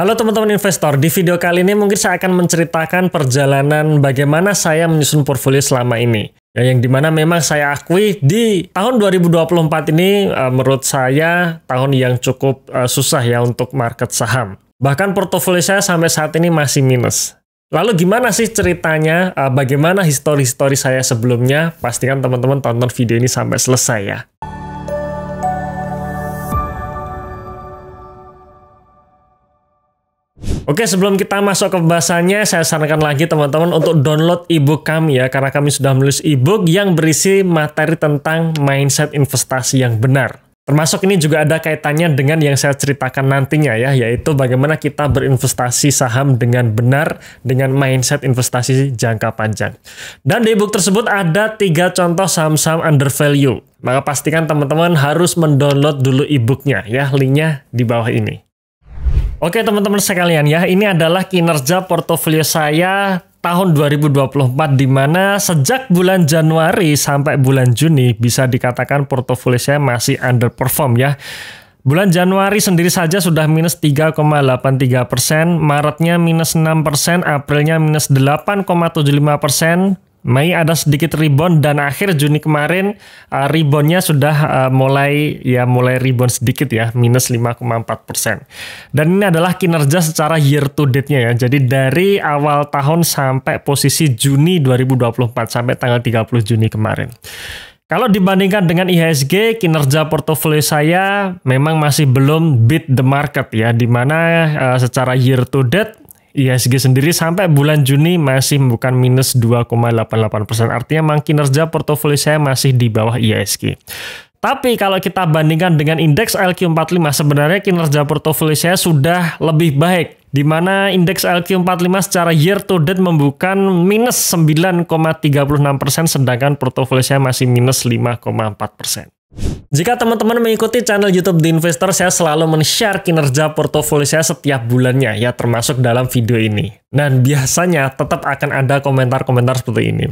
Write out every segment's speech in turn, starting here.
Halo teman-teman investor, di video kali ini mungkin saya akan menceritakan perjalanan bagaimana saya menyusun portfolio selama ini. Ya, yang dimana memang saya akui di tahun 2024 ini uh, menurut saya tahun yang cukup uh, susah ya untuk market saham. Bahkan portofolio saya sampai saat ini masih minus. Lalu gimana sih ceritanya, uh, bagaimana histori-histori saya sebelumnya? Pastikan teman-teman tonton video ini sampai selesai ya. Oke, sebelum kita masuk ke bahasanya, saya sarankan lagi teman-teman untuk download ebook kami ya, karena kami sudah menulis ebook yang berisi materi tentang mindset investasi yang benar. Termasuk ini juga ada kaitannya dengan yang saya ceritakan nantinya ya, yaitu bagaimana kita berinvestasi saham dengan benar dengan mindset investasi jangka panjang. Dan di ebook tersebut ada tiga contoh saham-saham under value. Maka pastikan teman-teman harus mendownload dulu ebooknya ya, linknya di bawah ini. Oke teman-teman sekalian ya, ini adalah kinerja portofolio saya tahun 2024 di mana sejak bulan Januari sampai bulan Juni bisa dikatakan portofolio saya masih underperform ya. Bulan Januari sendiri saja sudah minus 3,83 persen, Maretnya minus 6 persen, Aprilnya minus 8,75 persen, Mei ada sedikit rebound dan akhir Juni kemarin uh, reboundnya sudah uh, mulai ya mulai rebound sedikit ya minus 5,4 persen. Dan ini adalah kinerja secara year to date-nya ya. Jadi dari awal tahun sampai posisi Juni 2024 sampai tanggal 30 Juni kemarin. Kalau dibandingkan dengan IHSG, kinerja portofolio saya memang masih belum beat the market ya, dimana uh, secara year to date IHSG iya, sendiri sampai bulan Juni masih membuka minus 2,88%. Artinya memang kinerja portofolio saya masih di bawah IHSG. Tapi kalau kita bandingkan dengan indeks LQ45, sebenarnya kinerja portofolio saya sudah lebih baik. Di mana indeks LQ45 secara year to date membuka minus 9,36 persen, sedangkan portofolio saya masih minus 5,4 persen. Jika teman-teman mengikuti channel YouTube The Investor, saya selalu men-share kinerja portofolio saya setiap bulannya, ya termasuk dalam video ini. Dan biasanya tetap akan ada komentar-komentar seperti ini.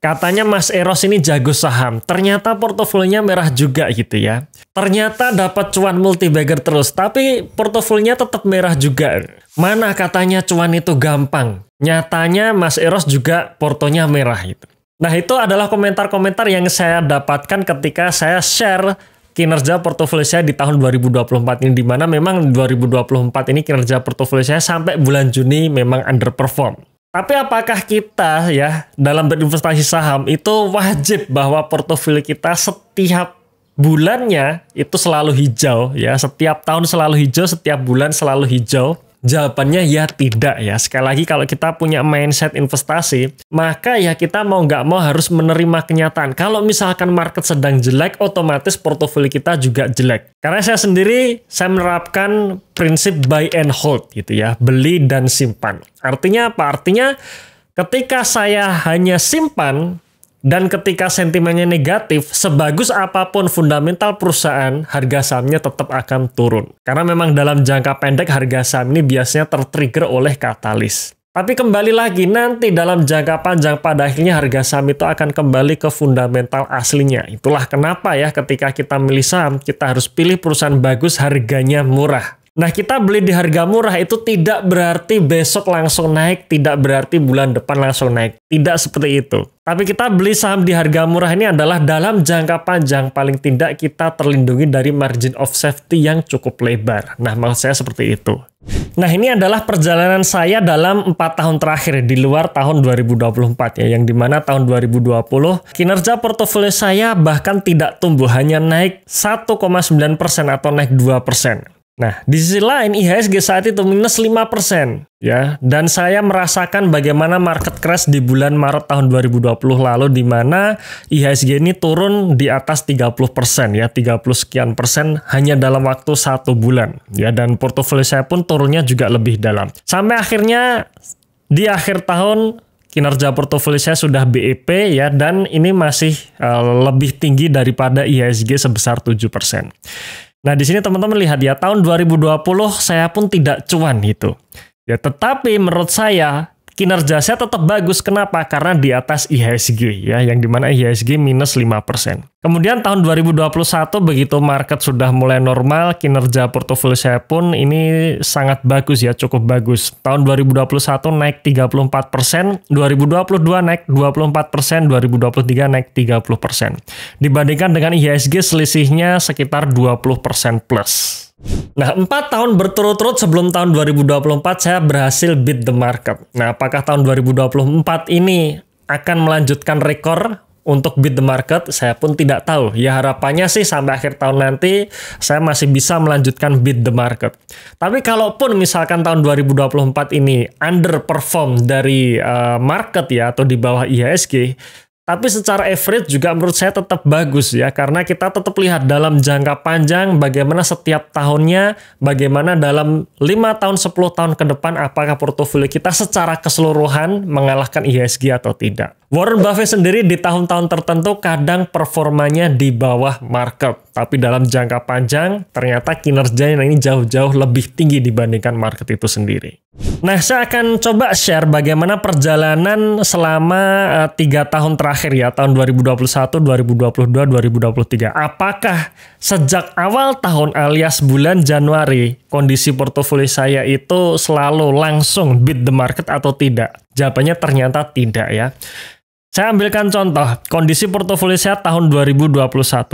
Katanya Mas Eros ini jago saham, ternyata portofolionya merah juga gitu ya. Ternyata dapat cuan multibagger terus, tapi portofolionya tetap merah juga. Mana katanya cuan itu gampang? Nyatanya Mas Eros juga portonya merah gitu. Nah, itu adalah komentar-komentar yang saya dapatkan ketika saya share kinerja portofolio saya di tahun 2024 ini mana memang 2024 ini kinerja portofolio saya sampai bulan Juni memang underperform. Tapi apakah kita ya dalam berinvestasi saham itu wajib bahwa portofolio kita setiap bulannya itu selalu hijau ya, setiap tahun selalu hijau, setiap bulan selalu hijau. Jawabannya ya tidak ya. Sekali lagi kalau kita punya mindset investasi, maka ya kita mau nggak mau harus menerima kenyataan. Kalau misalkan market sedang jelek, otomatis portofolio kita juga jelek. Karena saya sendiri, saya menerapkan prinsip buy and hold gitu ya. Beli dan simpan. Artinya apa? Artinya ketika saya hanya simpan, dan ketika sentimennya negatif, sebagus apapun fundamental perusahaan, harga sahamnya tetap akan turun. Karena memang dalam jangka pendek harga saham ini biasanya tertrigger oleh katalis. Tapi kembali lagi, nanti dalam jangka panjang pada akhirnya harga saham itu akan kembali ke fundamental aslinya. Itulah kenapa ya ketika kita milih saham, kita harus pilih perusahaan bagus harganya murah. Nah, kita beli di harga murah itu tidak berarti besok langsung naik, tidak berarti bulan depan langsung naik. Tidak seperti itu. Tapi kita beli saham di harga murah ini adalah dalam jangka panjang paling tidak kita terlindungi dari margin of safety yang cukup lebar. Nah, maksud saya seperti itu. Nah, ini adalah perjalanan saya dalam 4 tahun terakhir di luar tahun 2024 ya, yang dimana tahun 2020 kinerja portofolio saya bahkan tidak tumbuh, hanya naik 1,9% atau naik 2%. Nah, di sisi lain IHSG saat itu minus 5% ya. Dan saya merasakan bagaimana market crash di bulan Maret tahun 2020 lalu di mana IHSG ini turun di atas 30% ya, 30 sekian persen hanya dalam waktu satu bulan ya dan portofolio saya pun turunnya juga lebih dalam. Sampai akhirnya di akhir tahun kinerja portofolio saya sudah BEP ya dan ini masih uh, lebih tinggi daripada IHSG sebesar 7%. Nah, di sini teman-teman lihat ya, tahun 2020 saya pun tidak cuan gitu. Ya, tetapi menurut saya kinerja saya tetap bagus. Kenapa? Karena di atas IHSG ya, yang dimana IHSG minus 5%. Kemudian tahun 2021 begitu market sudah mulai normal, kinerja portofolio saya pun ini sangat bagus ya, cukup bagus. Tahun 2021 naik 34 persen, 2022 naik 24 persen, 2023 naik 30 persen. Dibandingkan dengan IHSG selisihnya sekitar 20 persen plus. Nah, 4 tahun berturut-turut sebelum tahun 2024 saya berhasil beat the market. Nah, apakah tahun 2024 ini akan melanjutkan rekor untuk beat the market saya pun tidak tahu ya harapannya sih sampai akhir tahun nanti saya masih bisa melanjutkan beat the market tapi kalaupun misalkan tahun 2024 ini underperform dari uh, market ya atau di bawah IHSG tapi secara average juga menurut saya tetap bagus ya, karena kita tetap lihat dalam jangka panjang bagaimana setiap tahunnya, bagaimana dalam lima tahun, 10 tahun ke depan apakah portofolio kita secara keseluruhan mengalahkan IHSG e atau tidak. Warren Buffett sendiri di tahun-tahun tertentu kadang performanya di bawah market, tapi dalam jangka panjang ternyata kinerjanya ini jauh-jauh lebih tinggi dibandingkan market itu sendiri. Nah, saya akan coba share bagaimana perjalanan selama eh, tiga uh, tahun terakhir ya, tahun 2021, 2022, 2023. Apakah sejak awal tahun alias bulan Januari, kondisi portofolio saya itu selalu langsung beat the market atau tidak? Jawabannya ternyata tidak ya. Saya ambilkan contoh kondisi portofolio saya tahun 2021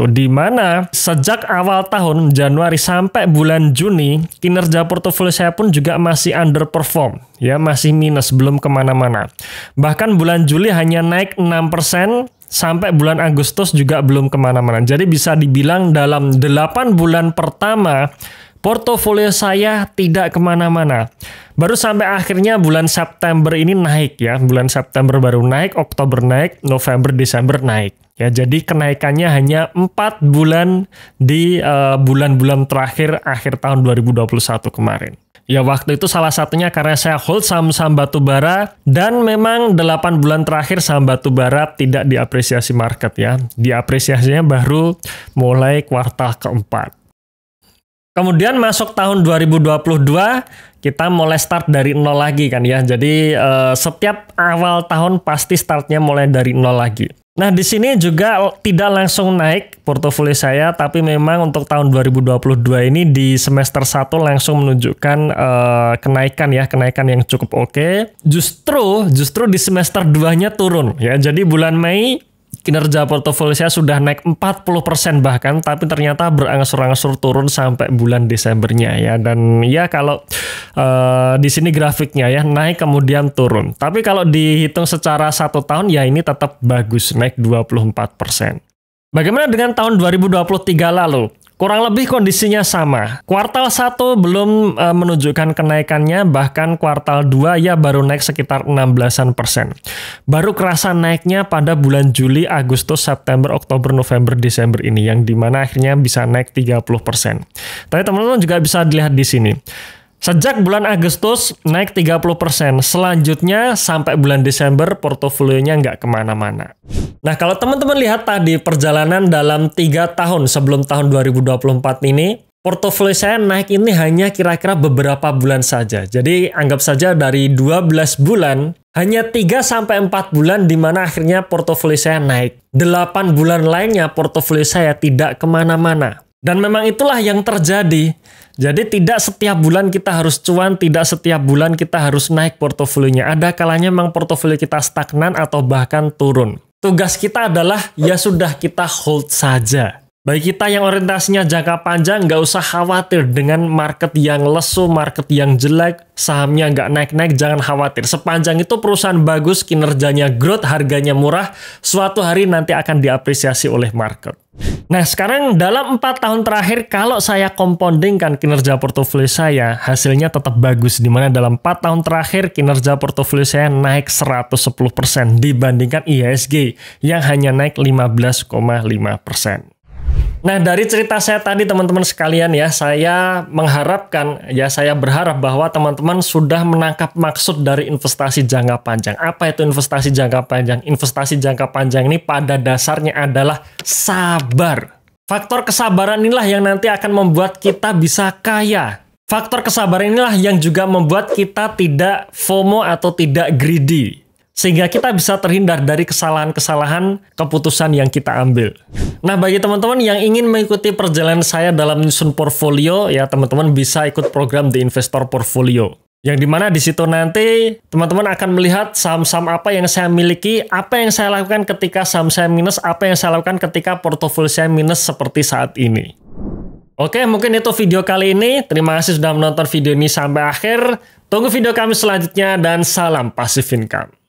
di mana sejak awal tahun Januari sampai bulan Juni kinerja portofolio saya pun juga masih underperform ya masih minus belum kemana-mana. Bahkan bulan Juli hanya naik 6% sampai bulan Agustus juga belum kemana-mana. Jadi bisa dibilang dalam 8 bulan pertama portofolio saya tidak kemana-mana. Baru sampai akhirnya bulan September ini naik ya. Bulan September baru naik, Oktober naik, November, Desember naik. Ya, jadi kenaikannya hanya 4 bulan di eh, bulan-bulan uh, terakhir akhir tahun 2021 kemarin. Ya waktu itu salah satunya karena saya hold saham-saham batubara dan memang 8 bulan terakhir saham batubara tidak diapresiasi market ya. Diapresiasinya baru mulai kuartal keempat. Kemudian masuk tahun 2022 kita mulai start dari nol lagi kan ya. Jadi eh, setiap awal tahun pasti startnya mulai dari nol lagi. Nah di sini juga tidak langsung naik portofolio saya, tapi memang untuk tahun 2022 ini di semester 1 langsung menunjukkan uh, kenaikan ya, kenaikan yang cukup oke. Okay. Justru justru di semester 2-nya turun ya. Jadi bulan Mei kinerja portofolio saya sudah naik 40% bahkan tapi ternyata berangsur-angsur turun sampai bulan Desembernya ya dan ya kalau uh, di sini grafiknya ya naik kemudian turun tapi kalau dihitung secara satu tahun ya ini tetap bagus naik 24%. Bagaimana dengan tahun 2023 lalu? Kurang lebih kondisinya sama. Kuartal 1 belum e, menunjukkan kenaikannya, bahkan kuartal 2 ya baru naik sekitar 16-an persen. Baru kerasa naiknya pada bulan Juli, Agustus, September, Oktober, November, Desember ini, yang dimana akhirnya bisa naik 30 persen. Tapi teman-teman juga bisa dilihat di sini. Sejak bulan Agustus naik 30%, selanjutnya sampai bulan Desember portofolionya nggak kemana-mana. Nah, kalau teman-teman lihat tadi perjalanan dalam tiga tahun sebelum tahun 2024 ini, portofolio saya naik ini hanya kira-kira beberapa bulan saja. Jadi, anggap saja dari 12 bulan, hanya 3 sampai 4 bulan di mana akhirnya portofolio saya naik. 8 bulan lainnya portofolio saya tidak kemana-mana. Dan memang itulah yang terjadi. Jadi tidak setiap bulan kita harus cuan, tidak setiap bulan kita harus naik portofolionya. Ada kalanya memang portofolio kita stagnan atau bahkan turun. Tugas kita adalah ya sudah kita hold saja. Baik kita yang orientasinya jangka panjang, nggak usah khawatir dengan market yang lesu, market yang jelek, sahamnya nggak naik-naik, jangan khawatir. Sepanjang itu perusahaan bagus, kinerjanya growth, harganya murah, suatu hari nanti akan diapresiasi oleh market. Nah sekarang dalam 4 tahun terakhir kalau saya kompondingkan kinerja portofolio saya hasilnya tetap bagus dimana dalam 4 tahun terakhir kinerja portofolio saya naik 110% dibandingkan IHSG yang hanya naik 15,5%. Nah, dari cerita saya tadi teman-teman sekalian ya, saya mengharapkan ya saya berharap bahwa teman-teman sudah menangkap maksud dari investasi jangka panjang. Apa itu investasi jangka panjang? Investasi jangka panjang ini pada dasarnya adalah sabar. Faktor kesabaran inilah yang nanti akan membuat kita bisa kaya. Faktor kesabaran inilah yang juga membuat kita tidak FOMO atau tidak greedy sehingga kita bisa terhindar dari kesalahan-kesalahan keputusan yang kita ambil. Nah, bagi teman-teman yang ingin mengikuti perjalanan saya dalam menyusun portfolio, ya teman-teman bisa ikut program The Investor Portfolio. Yang dimana di situ nanti teman-teman akan melihat saham-saham apa yang saya miliki, apa yang saya lakukan ketika saham saya minus, apa yang saya lakukan ketika portofolio saya minus seperti saat ini. Oke, mungkin itu video kali ini. Terima kasih sudah menonton video ini sampai akhir. Tunggu video kami selanjutnya dan salam pasif income.